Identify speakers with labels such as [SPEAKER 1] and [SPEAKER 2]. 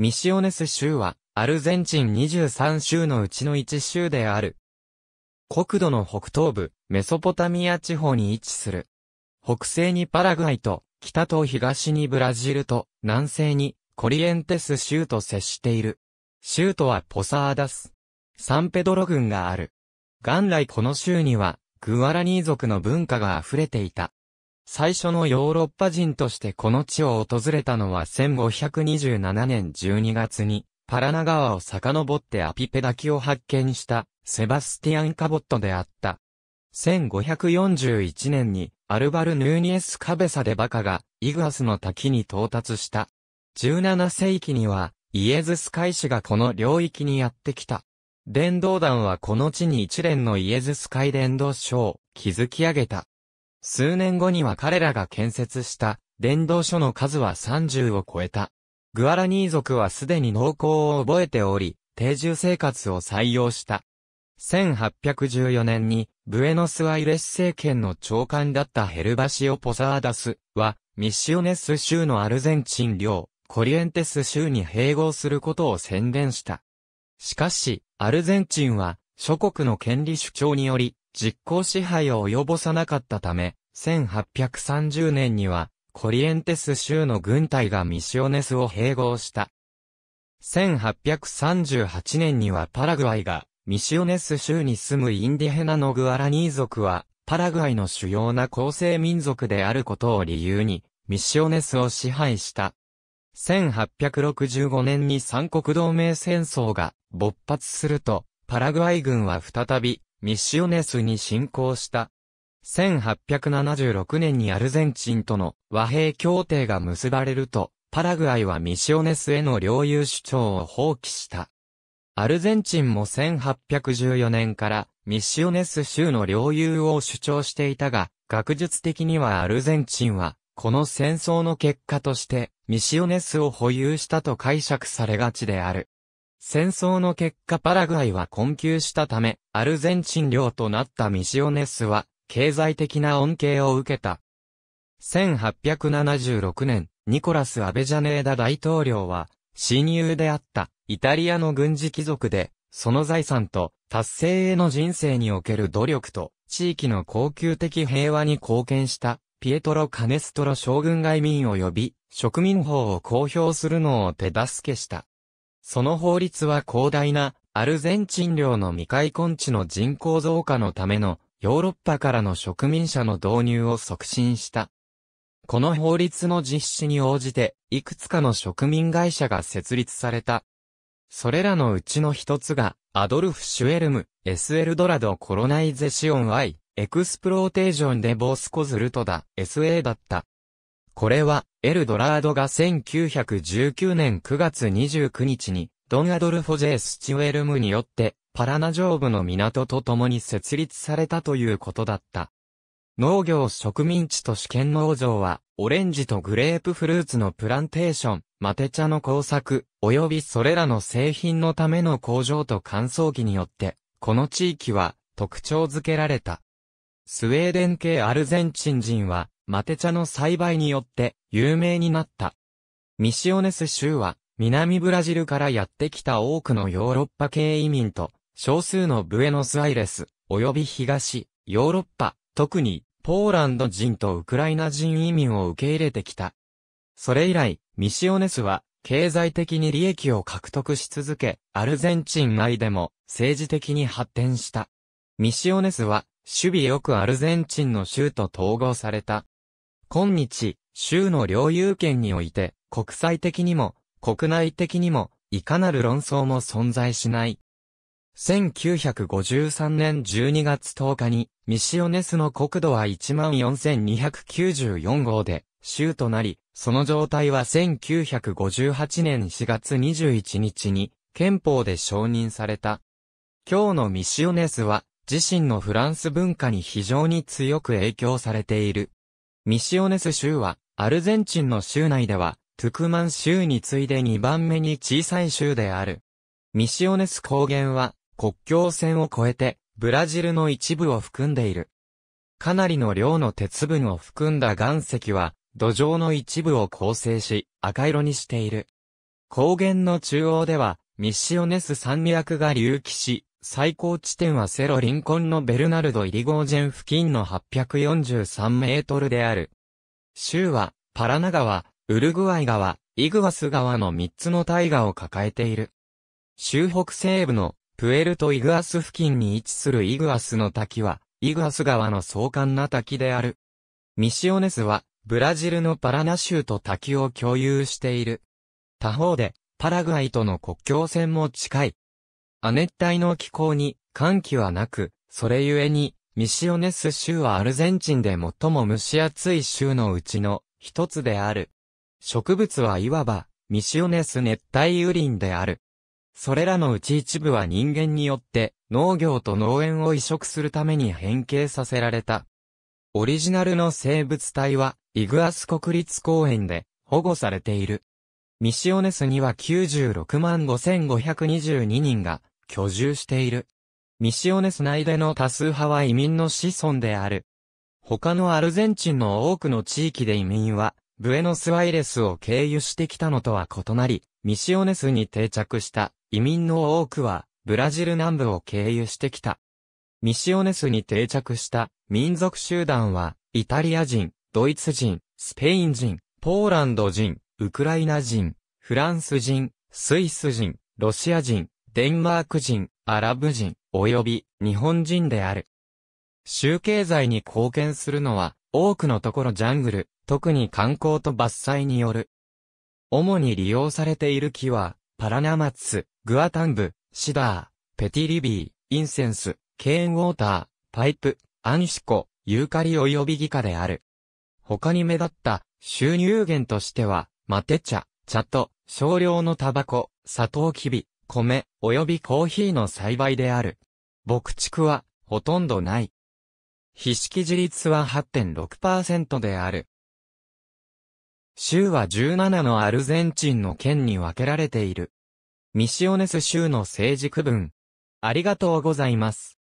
[SPEAKER 1] ミシオネス州は、アルゼンチン23州のうちの1州である。国土の北東部、メソポタミア地方に位置する。北西にパラグアイと、北と東にブラジルと、南西にコリエンテス州と接している。州都はポサーダス。サンペドロ郡がある。元来この州には、グアラニー族の文化が溢れていた。最初のヨーロッパ人としてこの地を訪れたのは1527年12月に、パラナ川を遡ってアピペダキを発見したセバスティアン・カボットであった。1541年にアルバル・ヌーニエス・カベサでバカがイグアスの滝に到達した。17世紀にはイエズスイ氏がこの領域にやってきた。伝道団はこの地に一連のイエズスイ伝道書を築き上げた。数年後には彼らが建設した伝道書の数は30を超えた。グアラニー族はすでに農耕を覚えており、定住生活を採用した。1814年に、ブエノスアイレス政権の長官だったヘルバシオ・ポサーダスは、ミシオネス州のアルゼンチン領、コリエンテス州に併合することを宣言した。しかし、アルゼンチンは、諸国の権利主張により、実効支配を及ぼさなかったため、1830年には、コリエンテス州の軍隊がミシオネスを併合した。1838年にはパラグアイが、ミシオネス州に住むインディヘナのグアラニー族は、パラグアイの主要な構成民族であることを理由に、ミシオネスを支配した。1865年に三国同盟戦争が勃発すると、パラグアイ軍は再びミッシオネスに侵攻した。1876年にアルゼンチンとの和平協定が結ばれると、パラグアイはミシオネスへの領有主張を放棄した。アルゼンチンも1814年からミシオネス州の領有を主張していたが、学術的にはアルゼンチンは、この戦争の結果として、ミシオネスを保有したと解釈されがちである。戦争の結果パラグアイは困窮したため、アルゼンチン領となったミシオネスは、経済的な恩恵を受けた。1876年、ニコラス・アベジャネーダ大統領は、親友であったイタリアの軍事貴族で、その財産と達成への人生における努力と地域の恒久的平和に貢献したピエトロ・カネストロ将軍外民を呼び、植民法を公表するのを手助けした。その法律は広大なアルゼンチン領の未開墾地の人口増加のためのヨーロッパからの植民者の導入を促進した。この法律の実施に応じて、いくつかの植民会社が設立された。それらのうちの一つが、アドルフ・シュエルム、エスエルドラド・コロナイゼシオン・アイ、エクスプローテージョン・デ・ボースコズルトだ、SA だった。これは、エルドラードが1919年9月29日に、ドン・アドルフォ・ジェイ・スチュエルムによって、パラナ上部の港と共に設立されたということだった。農業植民地と試験農場は、オレンジとグレープフルーツのプランテーション、マテ茶の工作、及びそれらの製品のための工場と乾燥機によって、この地域は特徴づけられた。スウェーデン系アルゼンチン人は、マテ茶の栽培によって有名になった。ミシオネス州は南ブラジルからやってきた多くのヨーロッパ系移民と少数のブエノスアイレス及び東ヨーロッパ特にポーランド人とウクライナ人移民を受け入れてきた。それ以来、ミシオネスは経済的に利益を獲得し続け、アルゼンチン内でも政治的に発展した。ミシオネスは守備よくアルゼンチンの州と統合された今日、州の領有権において、国際的にも、国内的にも、いかなる論争も存在しない。1953年12月10日に、ミシオネスの国土は14,294号で、州となり、その状態は1958年4月21日に、憲法で承認された。今日のミシオネスは、自身のフランス文化に非常に強く影響されている。ミシオネス州は、アルゼンチンの州内では、トゥクマン州に次いで2番目に小さい州である。ミシオネス高原は、国境線を越えて、ブラジルの一部を含んでいる。かなりの量の鉄分を含んだ岩石は、土壌の一部を構成し、赤色にしている。高原の中央では、ミシオネス山脈が隆起し、最高地点はセロリンコンのベルナルドイリゴージェン付近の843メートルである。州は、パラナ川、ウルグアイ川、イグアス川の3つの大河を抱えている。州北西部のプエルトイグアス付近に位置するイグアスの滝は、イグアス川の壮観な滝である。ミシオネスは、ブラジルのパラナ州と滝を共有している。他方で、パラグアイとの国境線も近い。亜熱帯の気候に寒気はなく、それゆえに、ミシオネス州はアルゼンチンで最も蒸し暑い州のうちの一つである。植物はいわば、ミシオネス熱帯雨林である。それらのうち一部は人間によって農業と農園を移植するために変形させられた。オリジナルの生物体はイグアス国立公園で保護されている。ミシオネスには96万5522人が居住している。ミシオネス内での多数派は移民の子孫である。他のアルゼンチンの多くの地域で移民は、ブエノスワイレスを経由してきたのとは異なり、ミシオネスに定着した移民の多くは、ブラジル南部を経由してきた。ミシオネスに定着した民族集団は、イタリア人、ドイツ人、スペイン人、ポーランド人、ウクライナ人、フランス人、スイス人、ロシア人、デンマーク人、アラブ人、及び日本人である。州経済に貢献するのは、多くのところジャングル、特に観光と伐採による。主に利用されている木は、パラナマツ、グアタンブ、シダー、ペティリビー、インセンス、ケーンウォーター、パイプ、アンシコ、ユーカリ及びギカである。他に目立った収入源としては、マテ茶、茶と、少量のタバコ、サトウキビ、米、及びコーヒーの栽培である。牧畜は、ほとんどない。非式自立は8.6%である。州は17のアルゼンチンの県に分けられている。ミシオネス州の政治区分。ありがとうございます。